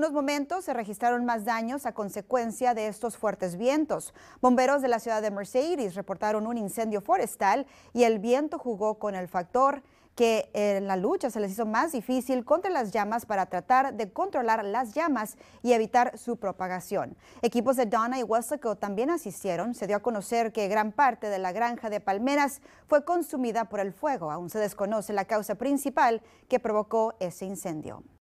En unos momentos se registraron más daños a consecuencia de estos fuertes vientos. Bomberos de la ciudad de Mercedes reportaron un incendio forestal y el viento jugó con el factor que en eh, la lucha se les hizo más difícil contra las llamas para tratar de controlar las llamas y evitar su propagación. Equipos de Donna y Westaco también asistieron. Se dio a conocer que gran parte de la granja de palmeras fue consumida por el fuego. Aún se desconoce la causa principal que provocó ese incendio.